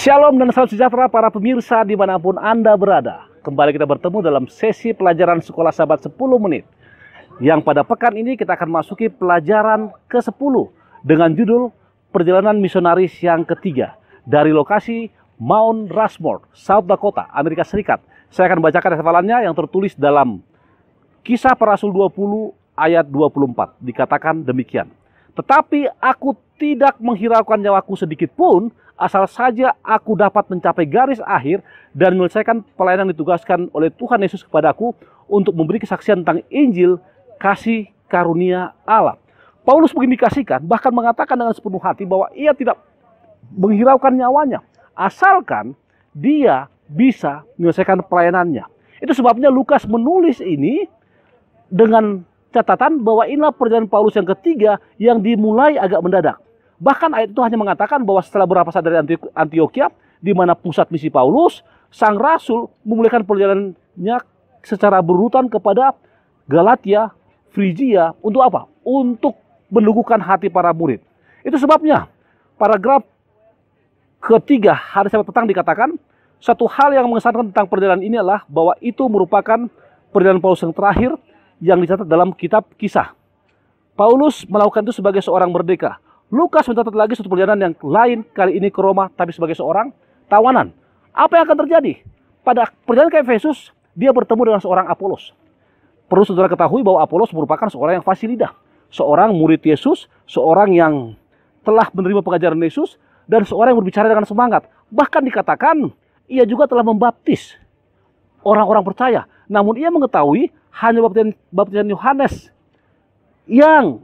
Shalom dan salam sejahtera para pemirsa dimanapun Anda berada. Kembali kita bertemu dalam sesi pelajaran Sekolah Sahabat 10 Menit. Yang pada pekan ini kita akan masuki pelajaran ke-10 dengan judul Perjalanan Misionaris yang ketiga. Dari lokasi Mount Rushmore, South Dakota, Amerika Serikat. Saya akan bacakan hafalannya yang tertulis dalam Kisah Para Rasul 20 ayat 24. Dikatakan demikian. Tetapi aku tidak menghiraukan nyawaku sedikit pun asal saja aku dapat mencapai garis akhir dan menyelesaikan pelayanan ditugaskan oleh Tuhan Yesus kepadaku untuk memberi kesaksian tentang Injil, kasih karunia Allah. Paulus begini dikasihkan, bahkan mengatakan dengan sepenuh hati bahwa ia tidak menghiraukan nyawanya, asalkan dia bisa menyelesaikan pelayanannya. Itu sebabnya Lukas menulis ini dengan catatan bahwa inilah perjalanan Paulus yang ketiga yang dimulai agak mendadak. Bahkan ayat itu hanya mengatakan bahwa setelah berapa saat dari Antioquia, di mana pusat misi Paulus, sang rasul memulihkan perjalanannya secara berurutan kepada Galatia, Frigia, untuk apa? Untuk meneguhkan hati para murid. Itu sebabnya paragraf ketiga hari Sabat petang dikatakan, satu hal yang mengesankan tentang perjalanan ini adalah bahwa itu merupakan perjalanan Paulus yang terakhir yang dicatat dalam kitab kisah. Paulus melakukan itu sebagai seorang merdeka. Lukas mencatat lagi suatu perjalanan yang lain kali ini ke Roma tapi sebagai seorang tawanan. Apa yang akan terjadi? Pada perjalanan ke Efesus, dia bertemu dengan seorang Apolos. Perlu saudara ketahui bahwa Apolos merupakan seorang yang lidah, seorang murid Yesus, seorang yang telah menerima pengajaran Yesus, dan seorang yang berbicara dengan semangat. Bahkan dikatakan, ia juga telah membaptis orang-orang percaya. Namun ia mengetahui hanya baptisan Yohanes yang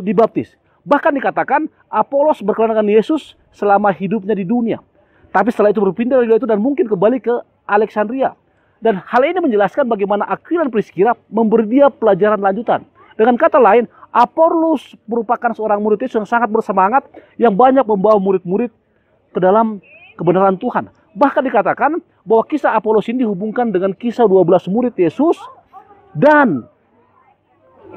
dibaptis. Bahkan dikatakan Apolos berkenalan dengan Yesus selama hidupnya di dunia. Tapi setelah itu berpindah dari itu dan mungkin kembali ke Alexandria. Dan hal ini menjelaskan bagaimana Aquila dan Priscila memberi dia pelajaran lanjutan. Dengan kata lain, Apolos merupakan seorang murid Yesus yang sangat bersemangat, yang banyak membawa murid-murid ke dalam kebenaran Tuhan. Bahkan dikatakan bahwa kisah Apolos ini dihubungkan dengan kisah 12 murid Yesus dan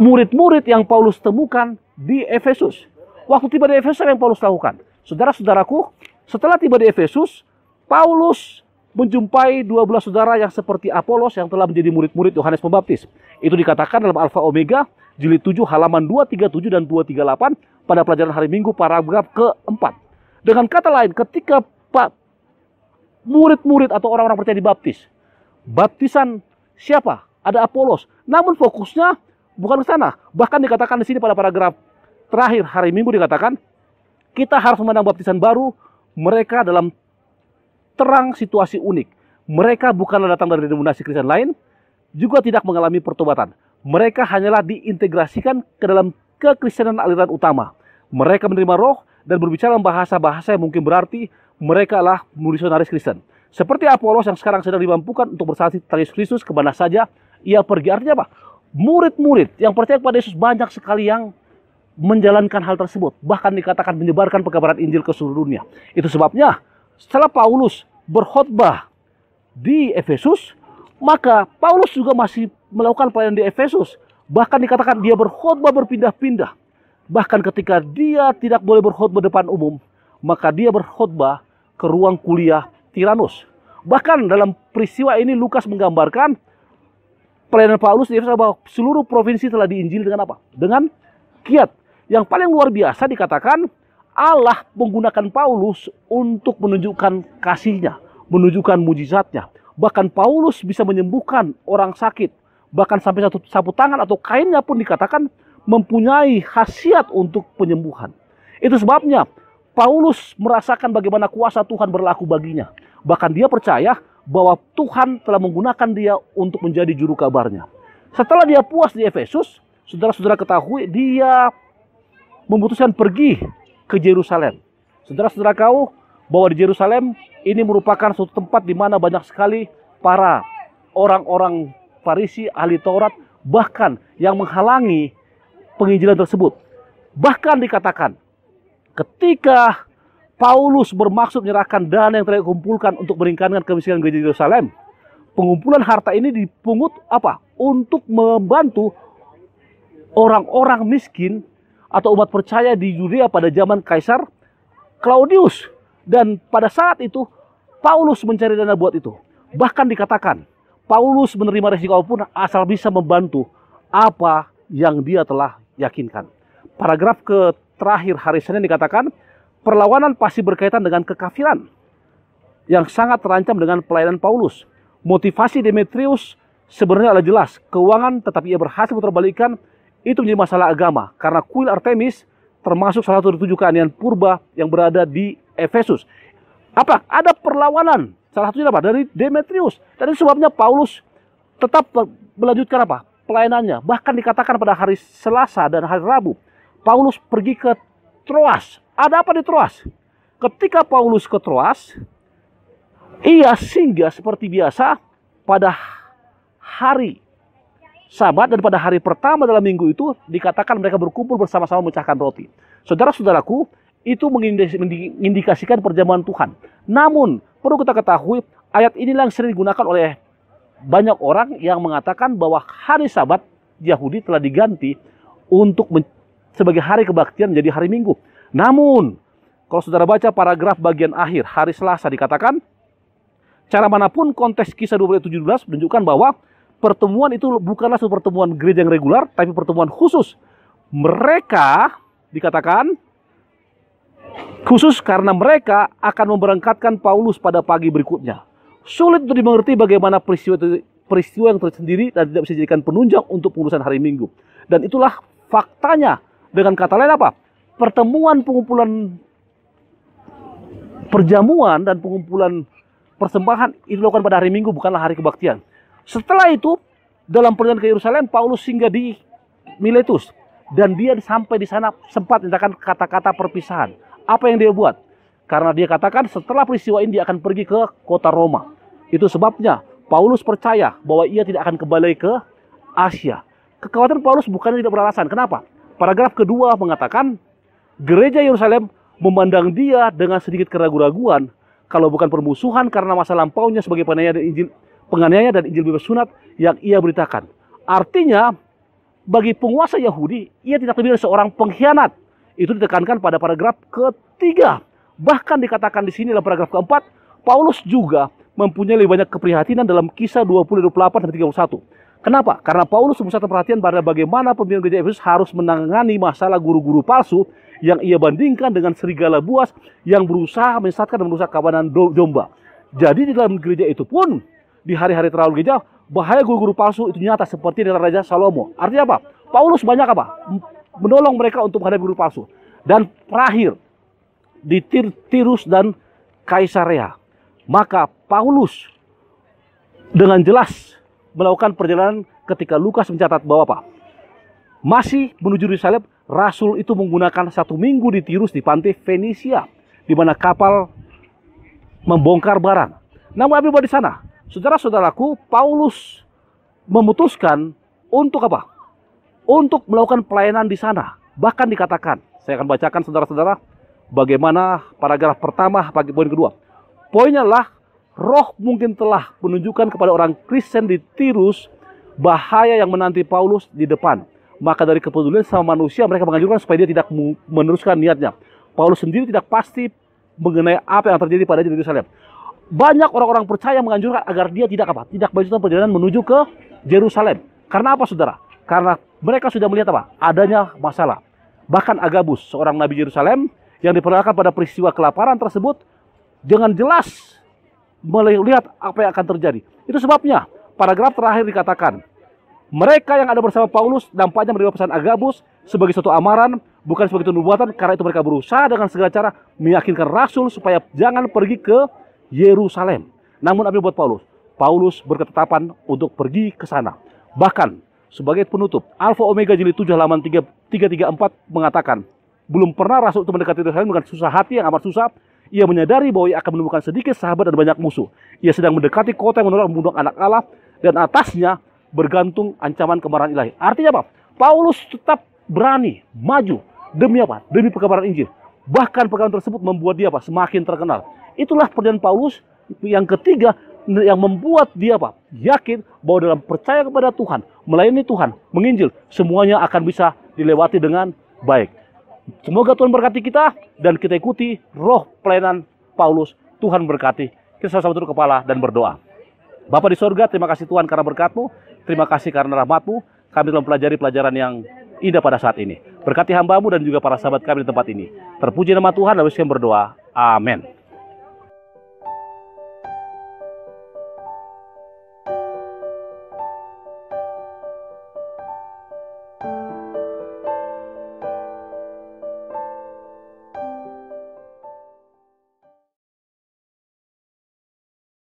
murid-murid yang Paulus temukan di Efesus. Waktu tiba di Efesus apa yang Paulus lakukan? Saudara-saudaraku, setelah tiba di Efesus, Paulus menjumpai dua belas saudara yang seperti Apolos yang telah menjadi murid-murid Yohanes Pembaptis. Itu dikatakan dalam Alfa Omega, jilid 7 halaman 237 dan 238 pada pelajaran hari Minggu paragraf keempat. Dengan kata lain, ketika Pak murid-murid atau orang-orang percaya di Baptis, baptisan siapa? Ada Apolos. Namun fokusnya bukan ke sana. Bahkan dikatakan di sini pada paragraf terakhir hari Minggu dikatakan kita harus memandang baptisan baru mereka dalam terang situasi unik. Mereka bukanlah datang dari denominasi Kristen lain, juga tidak mengalami pertobatan. Mereka hanyalah diintegrasikan ke dalam kekristenan aliran utama. Mereka menerima roh dan berbicara bahasa-bahasa yang mungkin berarti mereka adalah misionaris Kristen. Seperti Apolos yang sekarang sedang dimampukan untuk bersaksi tentang Yesus Kristus mana saja ia pergi. Artinya apa? Murid-murid yang percaya kepada Yesus banyak sekali yang menjalankan hal tersebut, bahkan dikatakan menyebarkan pekabaran Injil ke seluruh dunia. Itu sebabnya setelah Paulus berkhotbah di Efesus, maka Paulus juga masih melakukan pelayanan di Efesus. Bahkan dikatakan dia berkhotbah berpindah-pindah. Bahkan ketika dia tidak boleh berkhotbah depan umum, maka dia berkhotbah ke ruang kuliah Tiranus. Bahkan dalam peristiwa ini Lukas menggambarkan pelayanan Paulus di Efesus bahwa seluruh provinsi telah diinjili dengan apa? Dengan kiat yang paling luar biasa dikatakan Allah menggunakan Paulus untuk menunjukkan kasihnya, menunjukkan mujizatnya. Bahkan Paulus bisa menyembuhkan orang sakit. Bahkan sampai satu sapu tangan atau kainnya pun dikatakan mempunyai khasiat untuk penyembuhan. Itu sebabnya Paulus merasakan bagaimana kuasa Tuhan berlaku baginya. Bahkan dia percaya bahwa Tuhan telah menggunakan dia untuk menjadi juru kabarnya. Setelah dia puas di Efesus, saudara-saudara ketahui dia memutuskan pergi ke Yerusalem. Saudara-saudara kau, bahwa di Yerusalem ini merupakan suatu tempat di mana banyak sekali para orang-orang Farisi, ahli Taurat, bahkan yang menghalangi penginjilan tersebut. Bahkan dikatakan, ketika Paulus bermaksud menyerahkan dana yang telah dikumpulkan untuk meringankan kemiskinan gereja Yerusalem, pengumpulan harta ini dipungut apa? Untuk membantu orang-orang miskin atau umat percaya di Yudea pada zaman Kaisar Claudius. Dan pada saat itu Paulus mencari dana buat itu. Bahkan dikatakan Paulus menerima resiko apapun asal bisa membantu apa yang dia telah yakinkan. Paragraf ke terakhir hari Senin dikatakan perlawanan pasti berkaitan dengan kekafiran yang sangat terancam dengan pelayanan Paulus. Motivasi Demetrius sebenarnya adalah jelas, keuangan tetapi ia berhasil putar itu menjadi masalah agama karena kuil Artemis termasuk salah satu tujuh keanehan purba yang berada di Efesus. Apa? Ada perlawanan. Salah satunya apa? Dari Demetrius. Dan sebabnya Paulus tetap melanjutkan apa? Pelayanannya. Bahkan dikatakan pada hari Selasa dan hari Rabu, Paulus pergi ke Troas. Ada apa di Troas? Ketika Paulus ke Troas, ia singgah seperti biasa pada hari Sabat dan pada hari pertama dalam minggu itu dikatakan mereka berkumpul bersama-sama memecahkan roti. Saudara-saudaraku, itu mengindikasikan perjamuan Tuhan. Namun, perlu kita ketahui, ayat ini yang sering digunakan oleh banyak orang yang mengatakan bahwa hari sabat Yahudi telah diganti untuk sebagai hari kebaktian menjadi hari Minggu. Namun, kalau saudara baca paragraf bagian akhir, hari Selasa dikatakan, cara manapun konteks kisah 2017 menunjukkan bahwa pertemuan itu bukanlah suatu pertemuan gereja yang regular, tapi pertemuan khusus. Mereka dikatakan khusus karena mereka akan memberangkatkan Paulus pada pagi berikutnya. Sulit untuk dimengerti bagaimana peristiwa itu, peristiwa yang tersendiri dan tidak bisa dijadikan penunjang untuk pengurusan hari Minggu. Dan itulah faktanya. Dengan kata lain apa? Pertemuan pengumpulan perjamuan dan pengumpulan persembahan itu dilakukan pada hari Minggu bukanlah hari kebaktian. Setelah itu, dalam perjalanan ke Yerusalem, Paulus singgah di Miletus. Dan dia sampai di sana sempat menyatakan kata-kata perpisahan. Apa yang dia buat? Karena dia katakan setelah peristiwa ini dia akan pergi ke kota Roma. Itu sebabnya Paulus percaya bahwa ia tidak akan kembali ke Asia. Kekhawatiran Paulus bukannya tidak beralasan. Kenapa? Paragraf kedua mengatakan gereja Yerusalem memandang dia dengan sedikit keraguan-raguan kalau bukan permusuhan karena masa lampaunya sebagai penanya dan Injil penganiaya dan Injil bebas sunat yang ia beritakan. Artinya, bagi penguasa Yahudi, ia tidak lebih dari seorang pengkhianat. Itu ditekankan pada paragraf ketiga. Bahkan dikatakan di sini dalam paragraf keempat, Paulus juga mempunyai lebih banyak keprihatinan dalam kisah 20, 28, dan 31. Kenapa? Karena Paulus memusatkan perhatian pada bagaimana pemimpin gereja Efesus harus menangani masalah guru-guru palsu yang ia bandingkan dengan serigala buas yang berusaha menyesatkan dan merusak kawanan domba. Jadi di dalam gereja itu pun di hari-hari terlalu geja, bahaya guru-guru palsu itu nyata seperti dengan Raja Salomo. Artinya apa? Paulus banyak apa? Menolong mereka untuk menghadapi guru palsu. Dan terakhir, di Tirus dan Kaisarea. Maka Paulus dengan jelas melakukan perjalanan ketika Lukas mencatat bahwa apa? Masih menuju Salib, Rasul itu menggunakan satu minggu di Tirus di pantai Fenisia, di mana kapal membongkar barang. Namun apa di sana, Saudara-saudaraku, Paulus memutuskan untuk apa? Untuk melakukan pelayanan di sana. Bahkan dikatakan, saya akan bacakan saudara-saudara bagaimana paragraf pertama bagi poin kedua. Poinnya adalah roh mungkin telah menunjukkan kepada orang Kristen di Tirus bahaya yang menanti Paulus di depan. Maka dari kepedulian sama manusia mereka menganjurkan supaya dia tidak meneruskan niatnya. Paulus sendiri tidak pasti mengenai apa yang terjadi pada diri Yerusalem banyak orang-orang percaya menganjurkan agar dia tidak apa? Tidak melanjutkan perjalanan menuju ke Jerusalem. Karena apa, saudara? Karena mereka sudah melihat apa? Adanya masalah. Bahkan Agabus, seorang nabi Yerusalem yang diperlakukan pada peristiwa kelaparan tersebut dengan jelas melihat apa yang akan terjadi. Itu sebabnya paragraf terakhir dikatakan, mereka yang ada bersama Paulus nampaknya menerima pesan Agabus sebagai suatu amaran, bukan sebagai tuduhan nubuatan, karena itu mereka berusaha dengan segala cara meyakinkan Rasul supaya jangan pergi ke Yerusalem. Namun apa buat Paulus? Paulus berketetapan untuk pergi ke sana. Bahkan sebagai penutup, Alfa Omega jilid 7 halaman 334 mengatakan, belum pernah rasul itu mendekati Yerusalem dengan susah hati yang amat susah, ia menyadari bahwa ia akan menemukan sedikit sahabat dan banyak musuh. Ia sedang mendekati kota yang menolak membunuh anak Allah dan atasnya bergantung ancaman kemarahan ilahi. Artinya apa? Paulus tetap berani maju demi apa? Demi perkabaran Injil. Bahkan pekan tersebut membuat dia apa? Semakin terkenal. Itulah perjalanan Paulus yang ketiga yang membuat dia apa? Yakin bahwa dalam percaya kepada Tuhan, melayani Tuhan, menginjil, semuanya akan bisa dilewati dengan baik. Semoga Tuhan berkati kita dan kita ikuti roh pelayanan Paulus. Tuhan berkati. Kita sama-sama turun kepala dan berdoa. Bapak di sorga, terima kasih Tuhan karena berkatmu. Terima kasih karena rahmatmu. Kami telah mempelajari pelajaran yang indah pada saat ini. Berkati hambamu dan juga para sahabat kami di tempat ini. Terpuji nama Tuhan, habiskan berdoa. Amin.